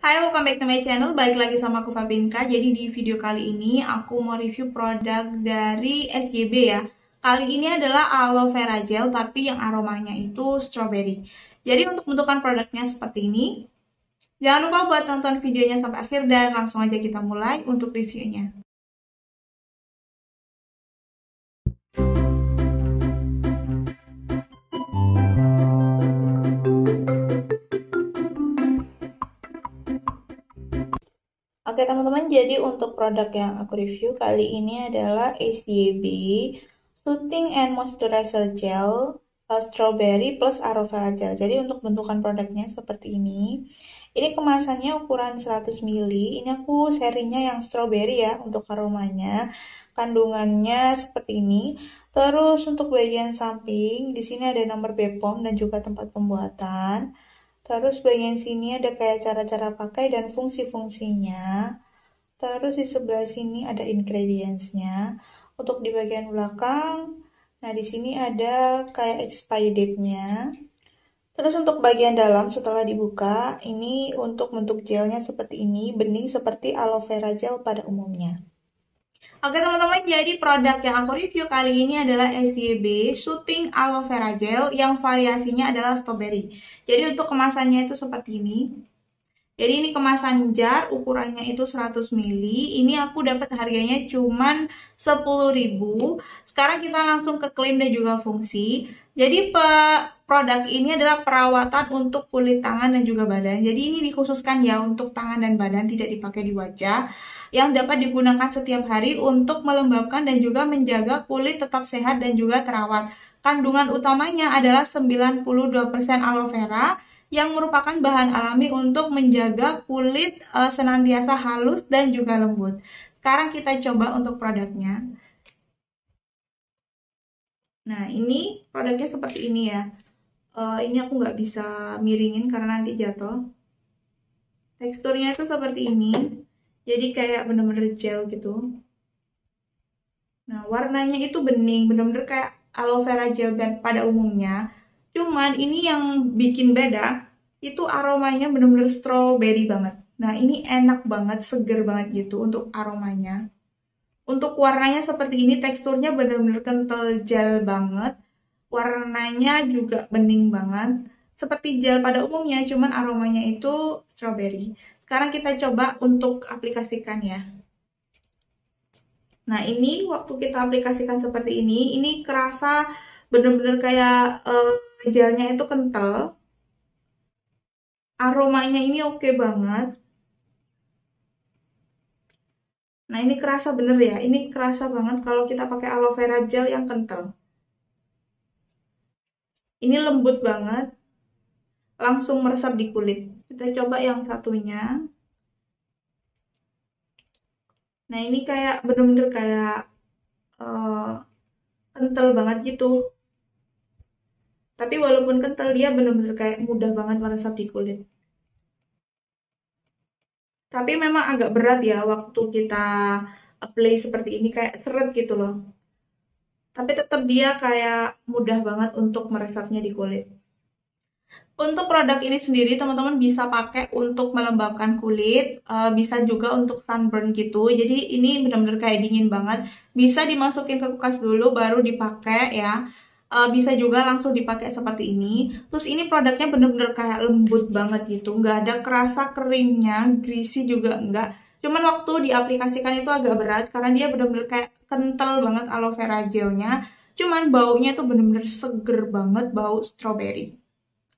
Hai, welcome back to my channel. Balik lagi sama aku Fabinka. Jadi di video kali ini aku mau review produk dari SGB ya. Kali ini adalah aloe vera gel tapi yang aromanya itu strawberry. Jadi untuk bentukan produknya seperti ini. Jangan lupa buat tonton videonya sampai akhir dan langsung aja kita mulai untuk reviewnya. Oke teman-teman, jadi untuk produk yang aku review kali ini adalah ACB Soothing and Moisturizer Gel eh, Strawberry plus Aloe Vera Gel. Jadi untuk bentukan produknya seperti ini. Ini kemasannya ukuran 100 ml. Ini aku serinya yang strawberry ya untuk aromanya. Kandungannya seperti ini. Terus untuk bagian samping, di sini ada nomor BPOM dan juga tempat pembuatan. Terus bagian sini ada kayak cara-cara pakai dan fungsi-fungsinya. Terus di sebelah sini ada ingredients-nya. Untuk di bagian belakang, nah di sini ada kayak expiry date-nya. Terus untuk bagian dalam setelah dibuka, ini untuk bentuk gelnya seperti ini, bening seperti aloe vera gel pada umumnya. Oke teman-teman, jadi produk yang aku review kali ini adalah SDB Shooting Aloe Vera Gel yang variasinya adalah strawberry. Jadi untuk kemasannya itu seperti ini. Jadi ini kemasan jar, ukurannya itu 100 ml. Ini aku dapat harganya cuman 10.000. Sekarang kita langsung ke klaim dan juga fungsi. Jadi pe produk ini adalah perawatan untuk kulit tangan dan juga badan. Jadi ini dikhususkan ya untuk tangan dan badan, tidak dipakai di wajah yang dapat digunakan setiap hari untuk melembabkan dan juga menjaga kulit tetap sehat dan juga terawat. Kandungan utamanya adalah 92% aloe vera yang merupakan bahan alami untuk menjaga kulit e, senantiasa halus dan juga lembut. Sekarang kita coba untuk produknya. Nah, ini produknya seperti ini ya. E, ini aku nggak bisa miringin karena nanti jatuh. Teksturnya itu seperti ini jadi kayak bener-bener gel gitu nah warnanya itu bening bener-bener kayak aloe vera gel Dan pada umumnya cuman ini yang bikin beda itu aromanya bener-bener strawberry banget nah ini enak banget seger banget gitu untuk aromanya untuk warnanya seperti ini teksturnya bener-bener kental gel banget warnanya juga bening banget seperti gel pada umumnya cuman aromanya itu strawberry sekarang kita coba untuk aplikasikan ya. Nah, ini waktu kita aplikasikan seperti ini, ini kerasa bener-bener kayak uh, gelnya itu kental. Aromanya ini oke okay banget. Nah, ini kerasa bener ya. Ini kerasa banget kalau kita pakai aloe vera gel yang kental. Ini lembut banget. Langsung meresap di kulit kita coba yang satunya nah ini kayak bener-bener kayak uh, kental banget gitu tapi walaupun kental dia bener-bener kayak mudah banget meresap di kulit tapi memang agak berat ya waktu kita apply seperti ini kayak seret gitu loh tapi tetap dia kayak mudah banget untuk meresapnya di kulit untuk produk ini sendiri teman-teman bisa pakai untuk melembabkan kulit, eh, bisa juga untuk sunburn gitu. Jadi ini benar-benar kayak dingin banget. Bisa dimasukin ke kulkas dulu baru dipakai ya. Eh, bisa juga langsung dipakai seperti ini. Terus ini produknya benar-benar kayak lembut banget gitu. Nggak ada kerasa keringnya, greasy juga nggak. Cuman waktu diaplikasikan itu agak berat karena dia benar-benar kayak kental banget aloe vera gelnya. Cuman baunya tuh benar-benar seger banget bau strawberry.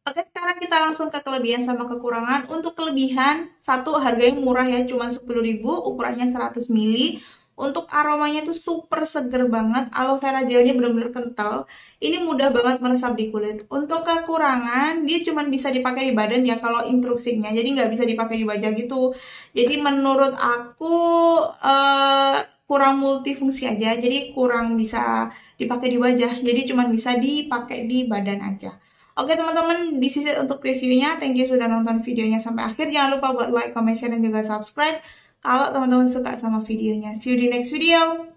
Oke, sekarang kita langsung ke kelebihan sama kekurangan. Untuk kelebihan, satu harganya murah ya, cuma 10.000, ukurannya 100 ml. Untuk aromanya tuh super seger banget, aloe vera gelnya bener-bener kental. Ini mudah banget meresap di kulit. Untuk kekurangan, dia cuma bisa dipakai di badan ya kalau instruksinya. jadi nggak bisa dipakai di wajah gitu. Jadi menurut aku uh, kurang multifungsi aja, jadi kurang bisa dipakai di wajah. Jadi cuma bisa dipakai di badan aja. Oke teman-teman, di sisi untuk reviewnya, Thank you sudah nonton videonya sampai akhir. Jangan lupa buat like, comment, share, dan juga subscribe. Kalau teman-teman suka sama videonya. See you di next video.